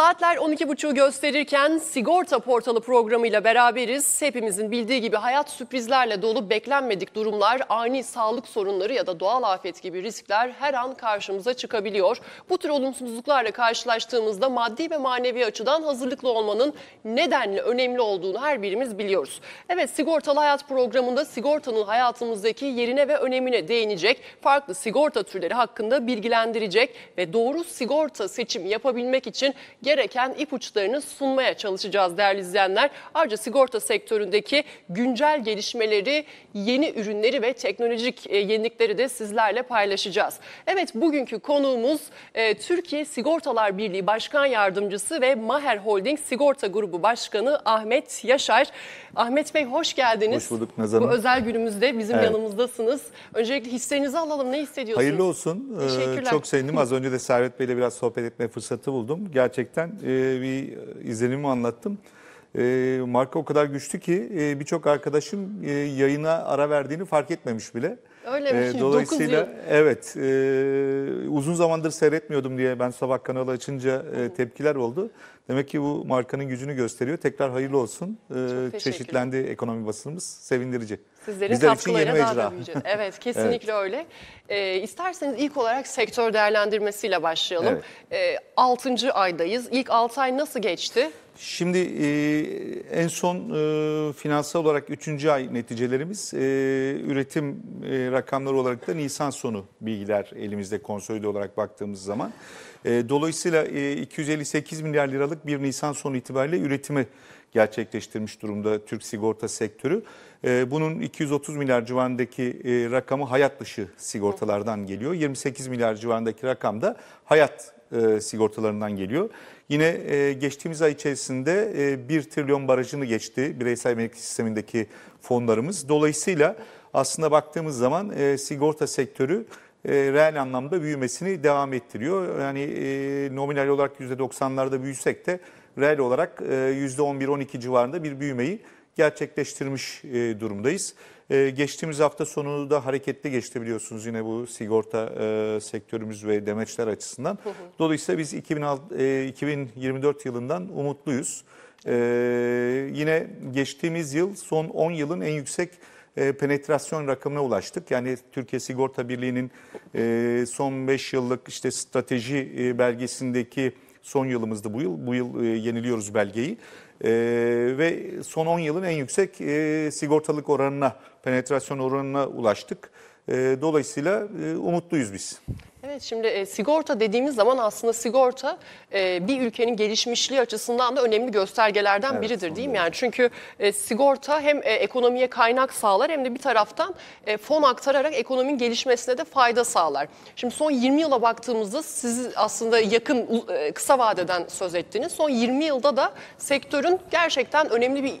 Saatler 12.30'u gösterirken sigorta portalı programıyla beraberiz. Hepimizin bildiği gibi hayat sürprizlerle dolu beklenmedik durumlar, ani sağlık sorunları ya da doğal afet gibi riskler her an karşımıza çıkabiliyor. Bu tür olumsuzluklarla karşılaştığımızda maddi ve manevi açıdan hazırlıklı olmanın nedenli önemli olduğunu her birimiz biliyoruz. Evet sigortalı hayat programında sigortanın hayatımızdaki yerine ve önemine değinecek, farklı sigorta türleri hakkında bilgilendirecek ve doğru sigorta seçimi yapabilmek için gereken ipuçlarını sunmaya çalışacağız değerli izleyenler. Ayrıca sigorta sektöründeki güncel gelişmeleri, yeni ürünleri ve teknolojik e, yenilikleri de sizlerle paylaşacağız. Evet bugünkü konuğumuz e, Türkiye Sigortalar Birliği Başkan Yardımcısı ve Maher Holding Sigorta Grubu Başkanı Ahmet Yaşar. Ahmet Bey hoş geldiniz. Hoş bulduk Nazan. Bu özel günümüzde bizim evet. yanımızdasınız. Öncelikle hislerinizi alalım. Ne hissediyorsunuz? Hayırlı olsun. Ee, Teşekkürler. Çok sevindim. Az önce de Servet Bey ile biraz sohbet etme fırsatı buldum. Gerçekten gerçekten e, bir izlenimi anlattım. E, marka o kadar güçlü ki e, birçok arkadaşım e, yayına ara verdiğini fark etmemiş bile. Öyle bir e, şey. Dolayısıyla evet e, uzun zamandır seyretmiyordum diye ben sabah kanalı açınca e, tepkiler oldu. Demek ki bu markanın gücünü gösteriyor. Tekrar hayırlı olsun. Ee, çeşitlendi ekonomi basınımız. Sevindirici. Sizlerin Bizler katkılarıyla daha da Evet kesinlikle evet. öyle. Ee, isterseniz ilk olarak sektör değerlendirmesiyle başlayalım. Evet. Ee, 6. aydayız. İlk altı ay nasıl geçti? Şimdi e, en son e, finansal olarak üçüncü ay neticelerimiz e, üretim e, rakamları olarak da Nisan sonu bilgiler elimizde konsolide olarak baktığımız zaman. E, dolayısıyla 258 e, milyar liralık bir Nisan sonu itibariyle üretimi gerçekleştirmiş durumda Türk sigorta sektörü. E, bunun 230 milyar civarındaki rakamı hayat dışı sigortalardan geliyor. 28 milyar civarındaki rakam da hayat sigortalarından geliyor. Yine geçtiğimiz ay içerisinde 1 trilyon barajını geçti bireysel emeklilik sistemindeki fonlarımız. Dolayısıyla aslında baktığımız zaman sigorta sektörü e, reel anlamda büyümesini devam ettiriyor. Yani e, nominal olarak %90'larda büyüsek de reel olarak e, %11-12 civarında bir büyümeyi gerçekleştirmiş e, durumdayız. E, geçtiğimiz hafta sonu da hareketli geçti biliyorsunuz yine bu sigorta e, sektörümüz ve demeçler açısından. Dolayısıyla biz 2006, e, 2024 yılından umutluyuz. E, yine geçtiğimiz yıl son 10 yılın en yüksek e, penetrasyon rakamına ulaştık. Yani Türkiye Sigorta Birliği'nin e, son 5 yıllık işte strateji e, belgesindeki son yılımızdı bu yıl. Bu yıl e, yeniliyoruz belgeyi. ve son 10 yılın en yüksek sigortalık oranına, penetrasyon oranına ulaştık. dolayısıyla e, umutluyuz biz. Evet şimdi e, sigorta dediğimiz zaman aslında sigorta e, bir ülkenin gelişmişliği açısından da önemli göstergelerden evet, biridir değil mi? Yani çünkü e, sigorta hem e, ekonomiye kaynak sağlar hem de bir taraftan e, fon aktararak ekonominin gelişmesine de fayda sağlar. Şimdi son 20 yıla baktığımızda siz aslında yakın e, kısa vadeden söz ettiniz. Son 20 yılda da sektörün gerçekten önemli bir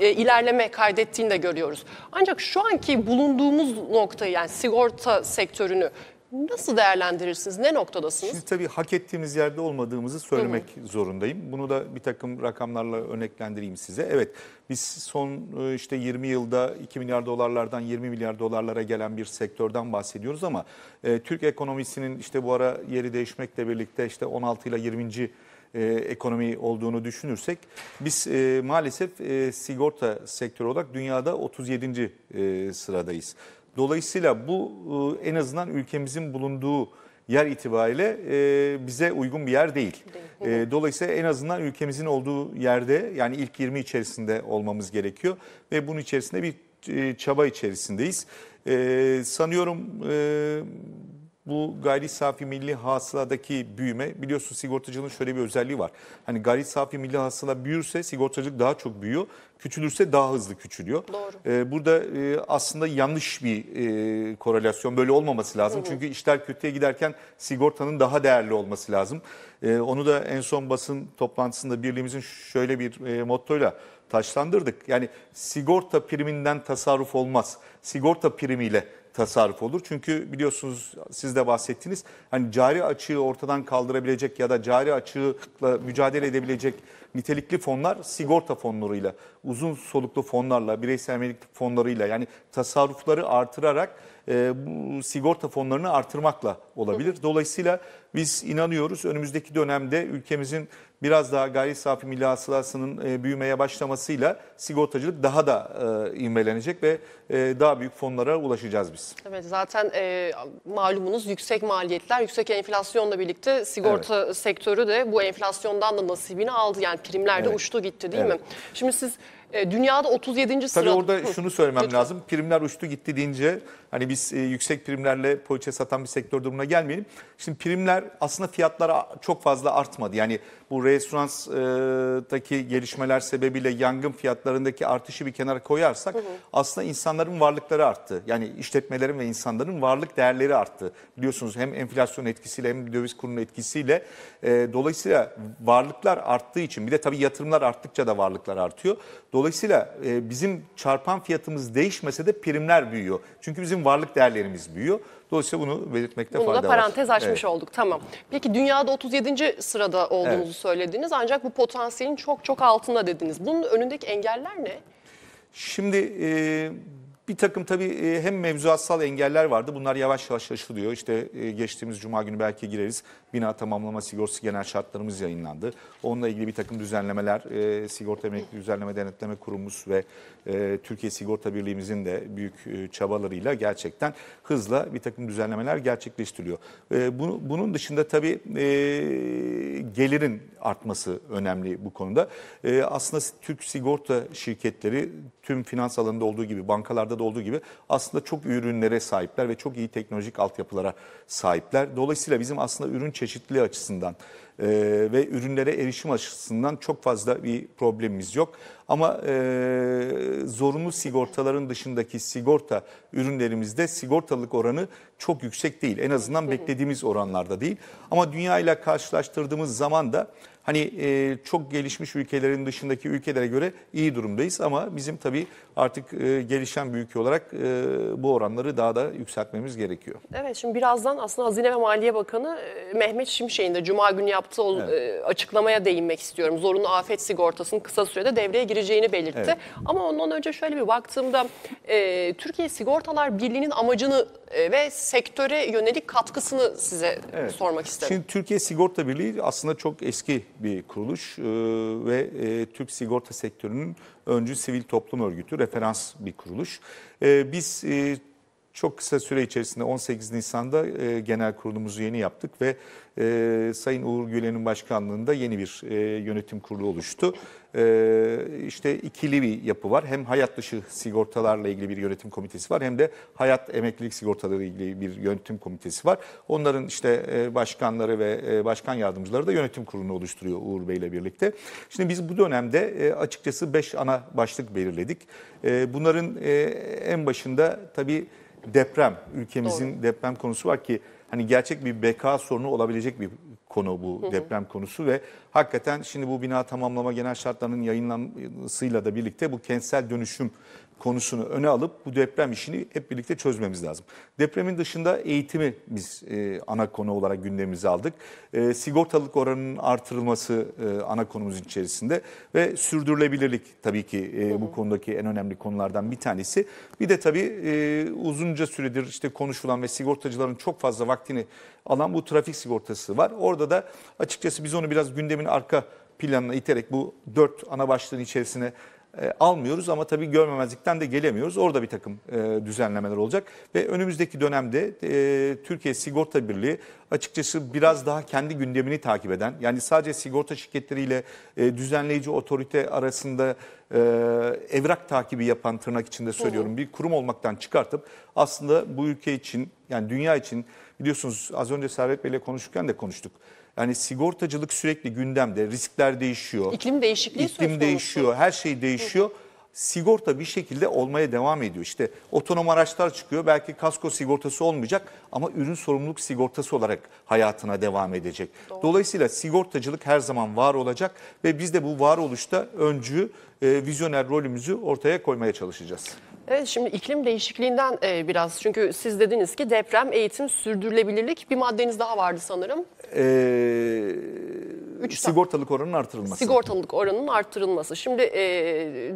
e, ilerleme kaydettiğini de görüyoruz. Ancak şu anki bulunduğumuz noktayı yani sigorta sektörünü Nasıl değerlendirirsiniz? Ne noktadasınız? Şimdi tabii hak ettiğimiz yerde olmadığımızı söylemek hı hı. zorundayım. Bunu da bir takım rakamlarla örneklendireyim size. Evet biz son e, işte 20 yılda 2 milyar dolarlardan 20 milyar dolarlara gelen bir sektörden bahsediyoruz ama e, Türk ekonomisinin işte bu ara yeri değişmekle birlikte işte 16 ile 20 e, ekonomi olduğunu düşünürsek biz e, maalesef e, sigorta sektörü olarak dünyada 37. E, sıradayız. Dolayısıyla bu e, en azından ülkemizin bulunduğu yer itibariyle e, bize uygun bir yer e, değil. dolayısıyla en azından ülkemizin olduğu yerde yani ilk 20 içerisinde olmamız gerekiyor ve bunun içerisinde bir çaba içerisindeyiz. sanıyorum bu gayri safi milli hasıladaki büyüme biliyorsun sigortacılığın şöyle bir özelliği var. Hani gayri safi milli hasıla büyürse sigortacılık daha çok büyüyor. Küçülürse daha hızlı küçülüyor. Doğru. Ee, burada e, aslında yanlış bir e, korelasyon böyle olmaması lazım. Hı hı. Çünkü işler kötüye giderken sigortanın daha değerli olması lazım. E, onu da en son basın toplantısında birliğimizin şöyle bir e, mottoyla taşlandırdık. Yani sigorta priminden tasarruf olmaz. Sigorta primiyle tasarruf olur. Çünkü biliyorsunuz siz de bahsettiniz hani cari açığı ortadan kaldırabilecek ya da cari açıkla mücadele edebilecek nitelikli fonlar sigorta fonlarıyla, uzun soluklu fonlarla, bireysel emeklilik fonlarıyla yani tasarrufları artırarak e, bu sigorta fonlarını artırmakla olabilir. Dolayısıyla biz inanıyoruz önümüzdeki dönemde ülkemizin biraz daha gayri safi milli hasılasının e, büyümeye başlamasıyla sigortacılık daha da e, inmelenecek ve e, daha büyük fonlara ulaşacağız biz. Evet zaten e, malumunuz yüksek maliyetler, yüksek enflasyonla birlikte sigorta evet. sektörü de bu enflasyondan da nasibini aldı. Yani yani de evet. uçtu gitti değil evet. mi? Şimdi siz e, dünyada 37. sırada... Tabii sırada... orada Hı. şunu söylemem Lütfen. lazım. Primler uçtu gitti deyince Hani biz e, yüksek primlerle poliçe satan bir sektör durumuna gelmeyelim. Şimdi primler aslında fiyatlara çok fazla artmadı. Yani bu restoranstaki gelişmeler sebebiyle yangın fiyatlarındaki artışı bir kenara koyarsak hı hı. aslında insanların varlıkları arttı. Yani işletmelerin ve insanların varlık değerleri arttı. Biliyorsunuz hem enflasyon etkisiyle hem döviz kurunun etkisiyle e, dolayısıyla varlıklar arttığı için bir de tabii yatırımlar arttıkça da varlıklar artıyor. Dolayısıyla e, bizim çarpan fiyatımız değişmese de primler büyüyor. Çünkü bizim bizim varlık değerlerimiz büyüyor. Dolayısıyla bunu belirtmekte bunu fayda var. Bunu da parantez var. açmış evet. olduk tamam. Peki dünyada 37. sırada olduğunuzu evet. söylediniz ancak bu potansiyelin çok çok altında dediniz. Bunun önündeki engeller ne? Şimdi e, bir takım tabii e, hem mevzuatsal engeller vardı. Bunlar yavaş yavaş aşılıyor. İşte e, geçtiğimiz cuma günü belki gireriz. Bina tamamlama sigortası genel şartlarımız yayınlandı. Onunla ilgili bir takım düzenlemeler e, Sigorta Emekli Düzenleme Denetleme Kurumumuz ve Türkiye Sigorta Birliğimizin de büyük çabalarıyla gerçekten hızla bir takım düzenlemeler gerçekleştiriliyor. Bunun dışında tabii gelirin artması önemli bu konuda. Aslında Türk sigorta şirketleri tüm finans alanında olduğu gibi bankalarda Amerika'da olduğu gibi aslında çok ürünlere sahipler ve çok iyi teknolojik altyapılara sahipler. Dolayısıyla bizim aslında ürün çeşitliliği açısından e, ve ürünlere erişim açısından çok fazla bir problemimiz yok. Ama e, zorunlu sigortaların dışındaki sigorta ürünlerimizde sigortalılık oranı çok yüksek değil. En azından beklediğimiz oranlarda değil. Ama dünya ile karşılaştırdığımız zaman da Hani e, çok gelişmiş ülkelerin dışındaki ülkelere göre iyi durumdayız ama bizim tabii artık e, gelişen bir ülke olarak e, bu oranları daha da yükseltmemiz gerekiyor. Evet şimdi birazdan aslında Hazine ve Maliye Bakanı e, Mehmet Şimşek'in de Cuma günü yaptığı evet. E, açıklamaya değinmek istiyorum. Zorunlu afet sigortasının kısa sürede devreye gireceğini belirtti. Evet. Ama ondan önce şöyle bir baktığımda e, Türkiye Sigortalar Birliği'nin amacını e, ve sektöre yönelik katkısını size evet. sormak isterim. Şimdi Türkiye Sigorta Birliği aslında çok eski bir kuruluş e, ve e, Türk sigorta sektörünün öncü sivil toplum örgütü, referans bir kuruluş. E, biz e, çok kısa süre içerisinde 18 Nisan'da e, genel kurulumuzu yeni yaptık ve e, Sayın Uğur Gülen'in başkanlığında yeni bir e, yönetim kurulu oluştu. E, işte ikili bir yapı var. Hem hayat dışı sigortalarla ilgili bir yönetim komitesi var hem de hayat emeklilik sigortaları ile ilgili bir yönetim komitesi var. Onların işte e, başkanları ve e, başkan yardımcıları da yönetim kurulunu oluşturuyor Uğur Bey ile birlikte. Şimdi biz bu dönemde e, açıkçası 5 ana başlık belirledik. E, bunların e, en başında tabii deprem, ülkemizin Doğru. deprem konusu var ki hani gerçek bir beka sorunu olabilecek bir konu bu hı hı. deprem konusu ve hakikaten şimdi bu bina tamamlama genel şartlarının yayınlanmasıyla da birlikte bu kentsel dönüşüm konusunu öne alıp bu deprem işini hep birlikte çözmemiz lazım. Depremin dışında eğitimi biz e, ana konu olarak gündemimize aldık. E, sigortalılık oranının artırılması e, ana konumuz içerisinde ve sürdürülebilirlik tabii ki e, bu konudaki en önemli konulardan bir tanesi. Bir de tabii e, uzunca süredir işte konuşulan ve sigortacıların çok fazla vaktini alan bu trafik sigortası var. Orada da açıkçası biz onu biraz gündemin arka planına iterek bu dört ana başlığın içerisine e, almıyoruz ama tabii görmemezlikten de gelemiyoruz. Orada bir takım e, düzenlemeler olacak ve önümüzdeki dönemde e, Türkiye Sigorta Birliği açıkçası biraz daha kendi gündemini takip eden yani sadece sigorta şirketleriyle e, düzenleyici otorite arasında evrak takibi yapan tırnak içinde söylüyorum bir kurum olmaktan çıkartıp aslında bu ülke için yani dünya için Biliyorsunuz az önce Servet Bey'le konuşurken de konuştuk. Yani sigortacılık sürekli gündemde. Riskler değişiyor. İklim değişikliği İklim değişiyor. Her şey değişiyor. Sigorta bir şekilde olmaya devam ediyor. İşte otonom araçlar çıkıyor. Belki kasko sigortası olmayacak ama ürün sorumluluk sigortası olarak hayatına devam edecek. Doğru. Dolayısıyla sigortacılık her zaman var olacak ve biz de bu varoluşta öncü, e, vizyoner rolümüzü ortaya koymaya çalışacağız. Evet şimdi iklim değişikliğinden e, biraz çünkü siz dediniz ki deprem, eğitim, sürdürülebilirlik bir maddeniz daha vardı sanırım. Ee, Üç sigortalık oranın artırılması. Sigortalık oranının artırılması. Şimdi e,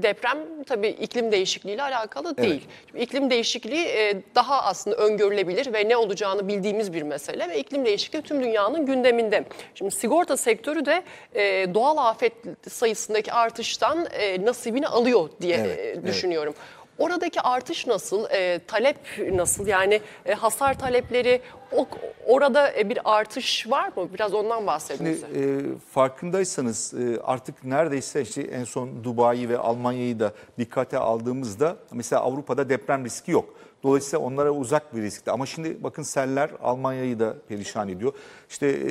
deprem tabii iklim değişikliği ile alakalı evet. değil. Şimdi iklim değişikliği e, daha aslında öngörülebilir ve ne olacağını bildiğimiz bir mesele ve iklim değişikliği tüm dünyanın gündeminde. Şimdi sigorta sektörü de e, doğal afet sayısındaki artıştan e, nasibini alıyor diye evet, e, düşünüyorum. Evet. Oradaki artış nasıl? E, talep nasıl? Yani e, hasar talepleri o, orada e, bir artış var mı? Biraz ondan bahsedin e, farkındaysanız e, artık neredeyse işte en son Dubai'yi ve Almanya'yı da dikkate aldığımızda mesela Avrupa'da deprem riski yok. Dolayısıyla onlara uzak bir riskti. Ama şimdi bakın seller Almanya'yı da perişan ediyor. İşte e,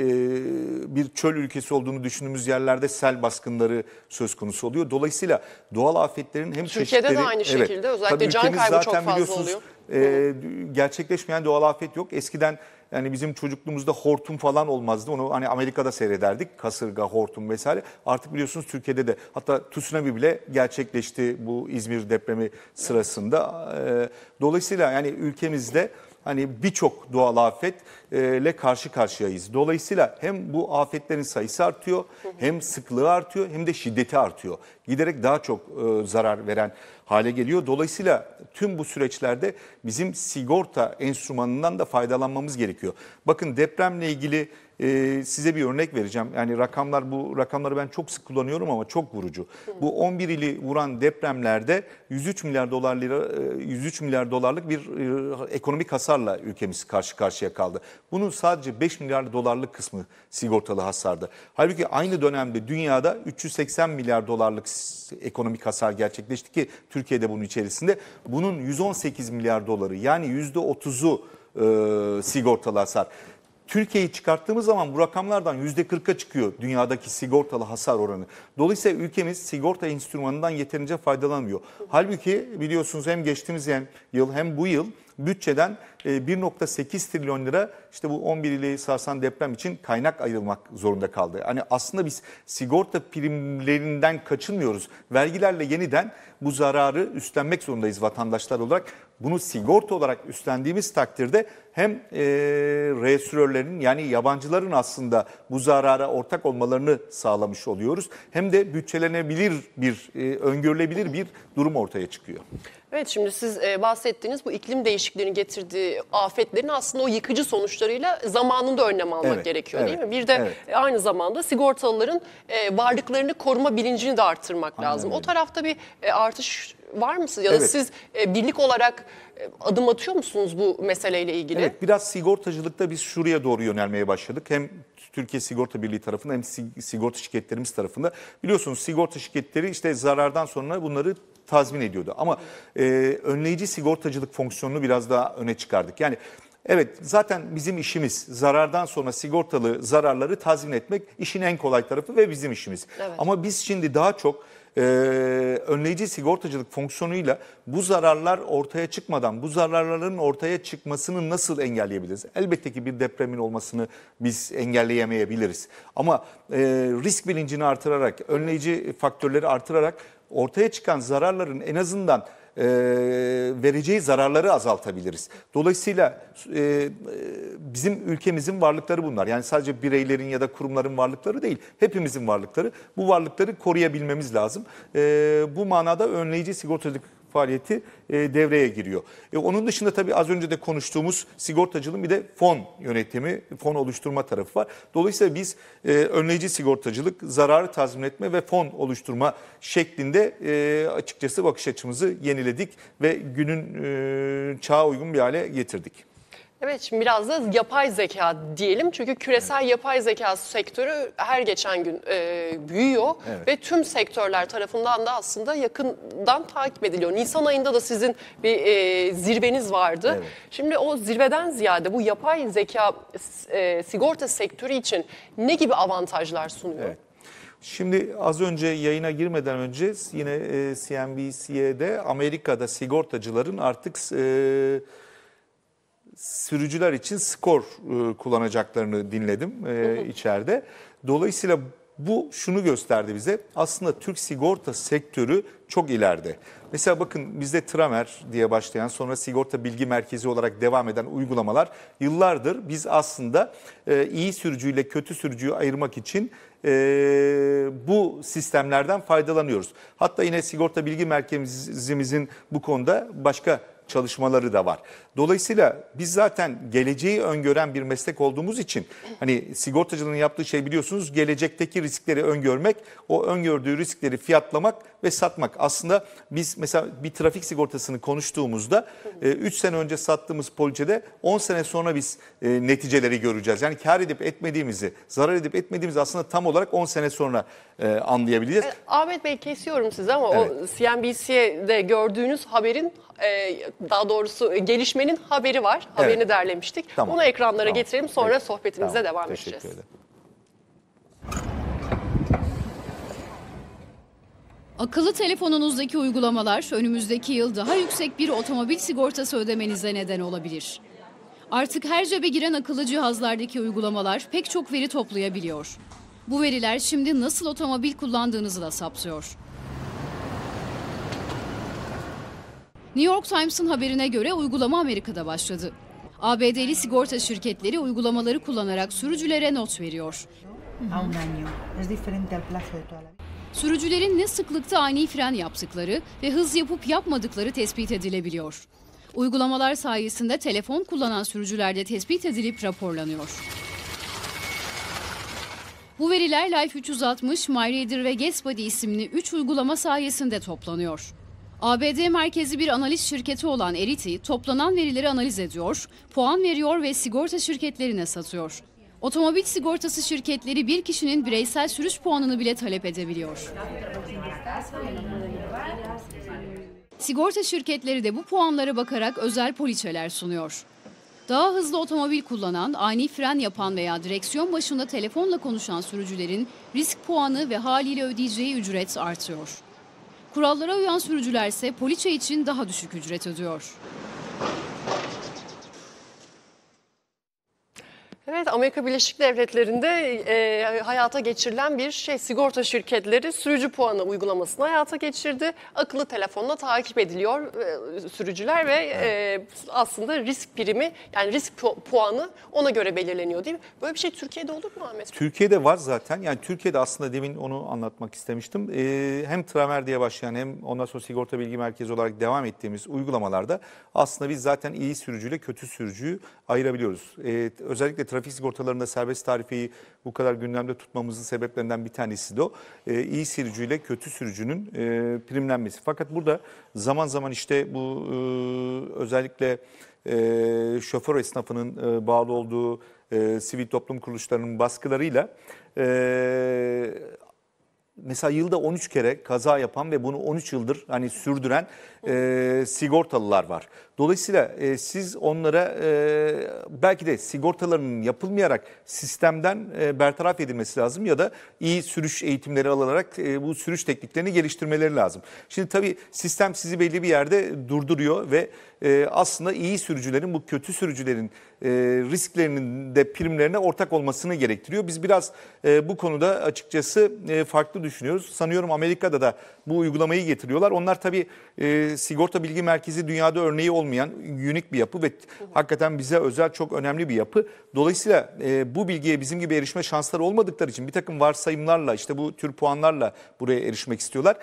bir çöl ülkesi olduğunu düşündüğümüz yerlerde sel baskınları söz konusu oluyor. Dolayısıyla doğal afetlerin hem Türkiye'de çeşitleri... Türkiye'de de aynı şekilde evet, özellikle can kaybı çok fazla oluyor e, gerçekleşmeyen doğal afet yok. Eskiden yani bizim çocukluğumuzda hortum falan olmazdı. Onu hani Amerika'da seyrederdik. Kasırga, hortum vesaire. Artık biliyorsunuz Türkiye'de de hatta tsunami bile gerçekleşti bu İzmir depremi sırasında. Ee, dolayısıyla yani ülkemizde hani birçok doğal afetle e, karşı karşıyayız. Dolayısıyla hem bu afetlerin sayısı artıyor hem sıklığı artıyor hem de şiddeti artıyor. Giderek daha çok e, zarar veren hale geliyor. Dolayısıyla tüm bu süreçlerde bizim sigorta enstrümanından da faydalanmamız gerekiyor. Bakın depremle ilgili e, size bir örnek vereceğim. Yani rakamlar bu rakamları ben çok sık kullanıyorum ama çok vurucu. Bu 11 ili vuran depremlerde 103 milyar dolar lira 103 e, milyar dolarlık bir e, ekonomik hasarla ülkemiz karşı karşıya kaldı. Bunun sadece 5 milyar dolarlık kısmı sigortalı hasardı. Halbuki aynı dönemde dünyada 380 milyar dolarlık ekonomik hasar gerçekleşti ki Türkiye'de bunun içerisinde. Bunun 118 milyar doları yani %30'u e, sigortalı hasar. Türkiye'yi çıkarttığımız zaman bu rakamlardan %40'a çıkıyor dünyadaki sigortalı hasar oranı. Dolayısıyla ülkemiz sigorta enstrümanından yeterince faydalanmıyor. Halbuki biliyorsunuz hem geçtiğimiz yıl hem bu yıl bütçeden 1.8 e, trilyon lira işte bu 11 ili sarsan deprem için kaynak ayrılmak zorunda kaldı. Hani aslında biz sigorta primlerinden kaçınmıyoruz. Vergilerle yeniden bu zararı üstlenmek zorundayız vatandaşlar olarak. Bunu sigorta olarak üstlendiğimiz takdirde hem e, reesürörlerin yani yabancıların aslında bu zarara ortak olmalarını sağlamış oluyoruz. Hem de bütçelenebilir bir, e, öngörülebilir bir durum ortaya çıkıyor. Evet şimdi siz e, bahsettiğiniz bu iklim değişikliğini getirdiği afetlerin aslında o yıkıcı sonuçlarıyla zamanında önlem almak evet, gerekiyor evet, değil mi? Bir de evet. E, aynı zamanda sigortalıların e, varlıklarını koruma bilincini de arttırmak Aynen lazım. Öyle. O tarafta bir artış var mısınız? Ya da siz birlik olarak adım atıyor musunuz bu meseleyle ilgili? Evet biraz sigortacılıkta biz şuraya doğru yönelmeye başladık. Hem Türkiye Sigorta Birliği tarafında hem sigorta şirketlerimiz tarafında Biliyorsunuz sigorta şirketleri işte zarardan sonra bunları tazmin ediyordu. Ama e, önleyici sigortacılık fonksiyonunu biraz daha öne çıkardık. Yani evet zaten bizim işimiz zarardan sonra sigortalı zararları tazmin etmek işin en kolay tarafı ve bizim işimiz. Evet. Ama biz şimdi daha çok e, önleyici sigortacılık fonksiyonuyla bu zararlar ortaya çıkmadan bu zararların ortaya çıkmasını nasıl engelleyebiliriz? Elbette ki bir depremin olmasını biz engelleyemeyebiliriz. Ama e, risk bilincini artırarak, önleyici faktörleri artırarak ortaya çıkan zararların en azından e, vereceği zararları azaltabiliriz. Dolayısıyla e, e, bizim ülkemizin varlıkları bunlar. Yani sadece bireylerin ya da kurumların varlıkları değil, hepimizin varlıkları. Bu varlıkları koruyabilmemiz lazım. E, bu manada önleyici sigortacılık faaliyeti e, devreye giriyor. E, onun dışında tabii az önce de konuştuğumuz sigortacılığın bir de fon yönetimi, fon oluşturma tarafı var. Dolayısıyla biz e, önleyici sigortacılık, zararı tazmin etme ve fon oluşturma şeklinde açıkçası bakış açımızı yeniledik ve günün e, çağa uygun bir hale getirdik. Evet şimdi biraz da yapay zeka diyelim çünkü küresel yapay zeka sektörü her geçen gün e, büyüyor Evet. ve tüm sektörler tarafından da aslında yakından takip ediliyor. Nisan ayında da sizin bir e, zirveniz vardı. Evet. Şimdi o zirveden ziyade bu yapay zeka e, sigorta sektörü için ne gibi avantajlar sunuyor? Evet. Şimdi az önce yayına girmeden önce yine e, CNBC'de Amerika'da sigortacıların artık e, sürücüler için skor e, kullanacaklarını dinledim e, içeride. Dolayısıyla bu şunu gösterdi bize. Aslında Türk sigorta sektörü çok ileride. Mesela bakın bizde Tramer diye başlayan sonra sigorta bilgi merkezi olarak devam eden uygulamalar yıllardır biz aslında e, iyi sürücüyle kötü sürücüyü ayırmak için e, bu sistemlerden faydalanıyoruz. Hatta yine sigorta bilgi merkezimizin bu konuda başka çalışmaları da var. Dolayısıyla biz zaten geleceği öngören bir meslek olduğumuz için hani sigortacının yaptığı şey biliyorsunuz gelecekteki riskleri öngörmek, o öngördüğü riskleri fiyatlamak ve satmak. Aslında biz mesela bir trafik sigortasını konuştuğumuzda 3 e, sene önce sattığımız poliçede 10 sene sonra biz e, neticeleri göreceğiz. Yani kar edip etmediğimizi, zarar edip etmediğimizi aslında tam olarak 10 sene sonra e, anlayabileceğiz. Ahmet Bey kesiyorum sizi ama evet. o CNBC'de gördüğünüz haberin e, daha doğrusu e, gelişmenin haberi var. Haberini evet. derlemiştik. Tamam. Onu ekranlara tamam. getirelim sonra evet. sohbetimize tamam. devam Teşekkür edeceğiz. Akıllı telefonunuzdaki uygulamalar önümüzdeki yıl daha yüksek bir otomobil sigortası ödemenize neden olabilir. Artık her cebe giren akıllı cihazlardaki uygulamalar pek çok veri toplayabiliyor. Bu veriler şimdi nasıl otomobil kullandığınızı da sapsıyor. New York Times'ın haberine göre uygulama Amerika'da başladı. ABD'li sigorta şirketleri uygulamaları kullanarak sürücülere not veriyor. Sürücülerin ne sıklıkta ani fren yaptıkları ve hız yapıp yapmadıkları tespit edilebiliyor. Uygulamalar sayesinde telefon kullanan sürücülerde tespit edilip raporlanıyor. Bu veriler Life 360, MyReader ve GuessBuddy isimli 3 uygulama sayesinde toplanıyor. ABD merkezi bir analiz şirketi olan Eriti, toplanan verileri analiz ediyor, puan veriyor ve sigorta şirketlerine satıyor. Otomobil sigortası şirketleri bir kişinin bireysel sürüş puanını bile talep edebiliyor. Sigorta şirketleri de bu puanlara bakarak özel poliçeler sunuyor. Daha hızlı otomobil kullanan, ani fren yapan veya direksiyon başında telefonla konuşan sürücülerin risk puanı ve haliyle ödeyeceği ücret artıyor. Kurallara uyan sürücüler ise poliçe için daha düşük ücret ödüyor. Evet Amerika Birleşik Devletleri'nde e, hayata geçirilen bir şey sigorta şirketleri sürücü puanı uygulamasını hayata geçirdi. Akıllı telefonla takip ediliyor e, sürücüler ve evet. e, aslında risk primi yani risk puanı ona göre belirleniyor değil mi? Böyle bir şey Türkiye'de olur mu Ahmet? Türkiye'de var zaten yani Türkiye'de aslında demin onu anlatmak istemiştim. E, hem Tramer diye başlayan hem ondan sonra sigorta bilgi merkezi olarak devam ettiğimiz uygulamalarda aslında biz zaten iyi sürücüyle kötü sürücüyü ayırabiliyoruz. E, özellikle Tramer trafik sigortalarında serbest tarifeyi bu kadar gündemde tutmamızın sebeplerinden bir tanesi de o. E, iyi sürücüyle kötü sürücünün e, primlenmesi. Fakat burada zaman zaman işte bu e, özellikle e, şoför esnafının e, bağlı olduğu e, sivil toplum kuruluşlarının baskılarıyla e, mesela yılda 13 kere kaza yapan ve bunu 13 yıldır hani sürdüren e, sigortalılar var. Dolayısıyla e, siz onlara e, belki de sigortalarının yapılmayarak sistemden e, bertaraf edilmesi lazım ya da iyi sürüş eğitimleri alarak e, bu sürüş tekniklerini geliştirmeleri lazım. Şimdi tabii sistem sizi belli bir yerde durduruyor ve e, aslında iyi sürücülerin bu kötü sürücülerin e, risklerinin de primlerine ortak olmasını gerektiriyor. Biz biraz e, bu konuda açıkçası e, farklı düşünüyoruz. Sanıyorum Amerika'da da bu uygulamayı getiriyorlar. Onlar tabii e, sigorta bilgi merkezi dünyada örneği olmayan unik bir yapı ve hakikaten bize özel çok önemli bir yapı. Dolayısıyla bu bilgiye bizim gibi erişme şansları olmadıkları için bir takım varsayımlarla işte bu tür puanlarla buraya erişmek istiyorlar.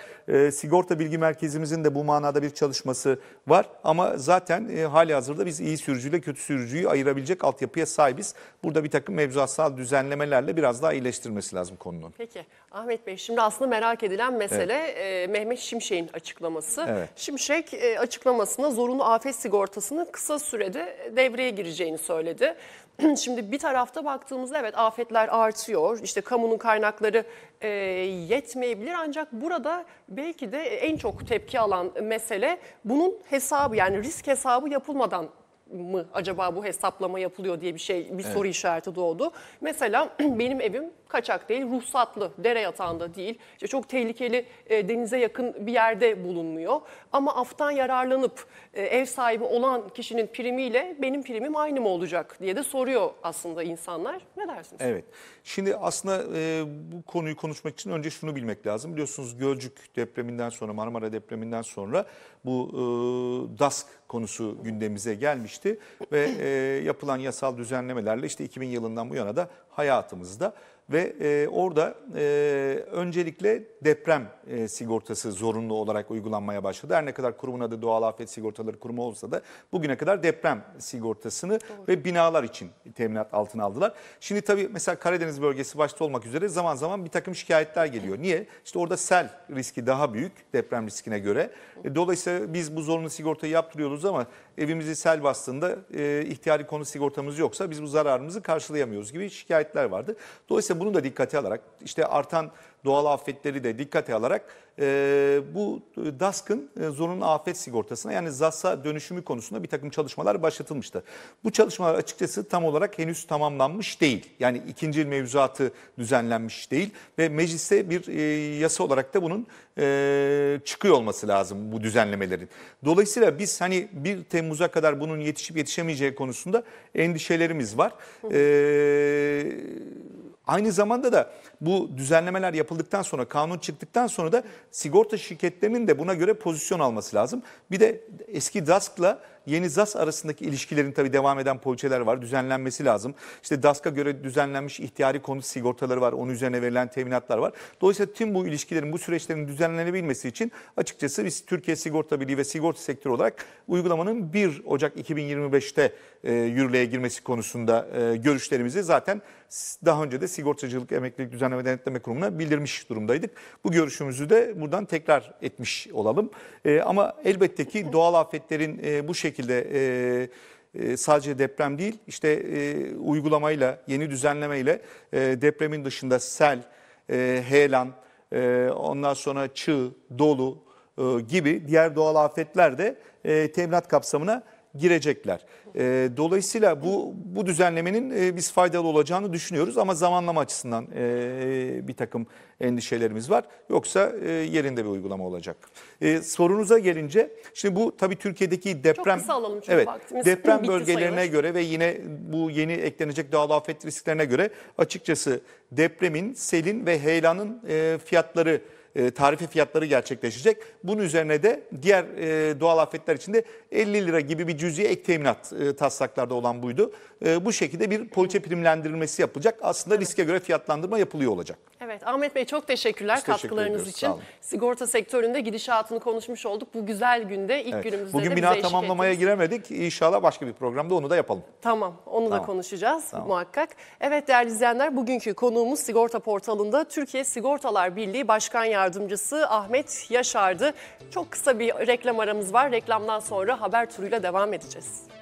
sigorta bilgi merkezimizin de bu manada bir çalışması var ama zaten hali hazırda biz iyi sürücüyle kötü sürücüyü ayırıyoruz ayırabilecek altyapıya sahibiz. Burada bir takım mevzuatsal düzenlemelerle biraz daha iyileştirmesi lazım konunun. Peki Ahmet Bey şimdi aslında merak edilen mesele evet. e, Mehmet Şimşek'in açıklaması. Evet. Şimşek e, açıklamasında zorunlu afet sigortasının kısa sürede devreye gireceğini söyledi. Şimdi bir tarafta baktığımızda evet afetler artıyor. İşte kamunun kaynakları e, yetmeyebilir ancak burada belki de en çok tepki alan mesele bunun hesabı yani risk hesabı yapılmadan mı acaba bu hesaplama yapılıyor diye bir şey bir evet. soru işareti doğdu. Mesela benim evim kaçak değil, ruhsatlı, dere yatağında değil. İşte çok tehlikeli e, denize yakın bir yerde bulunmuyor. Ama aftan yararlanıp e, ev sahibi olan kişinin primiyle benim primim aynı mı olacak diye de soruyor aslında insanlar. Ne dersiniz? Evet. Şimdi aslında e, bu konuyu konuşmak için önce şunu bilmek lazım. Biliyorsunuz Gölcük depreminden sonra, Marmara depreminden sonra bu e, DASK konusu gündemimize gelmişti ve e, yapılan yasal düzenlemelerle işte 2000 yılından bu yana da hayatımızda ve e, orada e, öncelikle deprem e, sigortası zorunlu olarak uygulanmaya başladı. Her ne kadar kurumun adı Doğal Afet Sigortaları Kurumu olsa da bugüne kadar deprem sigortasını Doğru. ve binalar için teminat altına aldılar. Şimdi tabii mesela Karadeniz bölgesi başta olmak üzere zaman zaman bir takım şikayetler geliyor. Niye? İşte orada sel riski daha büyük deprem riskine göre. E, dolayısıyla biz bu zorunlu sigortayı yaptırıyoruz ama evimizi sel bastığında e, ihtiyari konu sigortamız yoksa biz bu zararımızı karşılayamıyoruz gibi şikayetler vardı. Dolayısıyla bunu da dikkate alarak işte artan doğal afetleri de dikkate alarak e, bu DASK'ın e, zorunlu afet sigortasına yani ZAS'a dönüşümü konusunda bir takım çalışmalar başlatılmıştı. Bu çalışmalar açıkçası tam olarak henüz tamamlanmış değil. Yani ikinci mevzuatı düzenlenmiş değil ve mecliste bir e, yasa olarak da bunun e, çıkıyor olması lazım bu düzenlemelerin. Dolayısıyla biz hani 1 Temmuz'a kadar bunun yetişip yetişemeyeceği konusunda endişelerimiz var. Ee, Aynı zamanda da bu düzenlemeler yapıldıktan sonra, kanun çıktıktan sonra da sigorta şirketlerinin de buna göre pozisyon alması lazım. Bir de eski DASK'la yeni ZAS arasındaki ilişkilerin tabii devam eden poliçeler var. Düzenlenmesi lazım. İşte DASK'a göre düzenlenmiş ihtiyari konut sigortaları var. Onun üzerine verilen teminatlar var. Dolayısıyla tüm bu ilişkilerin, bu süreçlerin düzenlenebilmesi için açıkçası biz Türkiye Sigorta Birliği ve sigorta sektörü olarak uygulamanın 1 Ocak 2025'te e, yürürlüğe girmesi konusunda e, görüşlerimizi zaten daha önce de Sigortacılık Emeklilik Düzenleme Denetleme Kurumu'na bildirmiş durumdaydık. Bu görüşümüzü de buradan tekrar etmiş olalım. E, ama elbette ki doğal afetlerin e, bu şekilde şekilde e, e, sadece deprem değil işte e, uygulamayla yeni düzenlemeyle e, depremin dışında sel, e, heyelan, e, ondan sonra çığ, dolu e, gibi diğer doğal afetler de e, teminat kapsamına girecekler. Ee, dolayısıyla bu bu düzenlemenin e, biz faydalı olacağını düşünüyoruz ama zamanlama açısından e, bir takım endişelerimiz var. Yoksa e, yerinde bir uygulama olacak. sorunuza gelince şimdi bu tabii Türkiye'deki deprem kısa alalım çünkü evet vaktimiz deprem bölgelerine sayılır. göre ve yine bu yeni eklenecek doğal afet risklerine göre açıkçası depremin, selin ve heyelanın fiyatları e, tarife fiyatları gerçekleşecek. Bunun üzerine de diğer e, doğal afetler içinde 50 lira gibi bir cüzi ek teminat e, taslaklarda olan buydu. bu şekilde bir poliçe primlendirilmesi yapılacak. Aslında evet. riske göre fiyatlandırma yapılıyor olacak. Evet Ahmet Bey çok teşekkürler Biz katkılarınız teşekkür için. Sigorta sektöründe gidişatını konuşmuş olduk. Bu güzel günde ilk evet. günümüzde Bugün de bina tamamlamaya giremedik. İnşallah başka bir programda onu da yapalım. Tamam onu tamam. da konuşacağız tamam. muhakkak. Evet değerli izleyenler bugünkü konuğumuz sigorta portalında Türkiye Sigortalar Birliği Başkan Yardımcısı Yardımcısı Ahmet Yaşar'dı. Çok kısa bir reklam aramız var. Reklamdan sonra haber turuyla devam edeceğiz.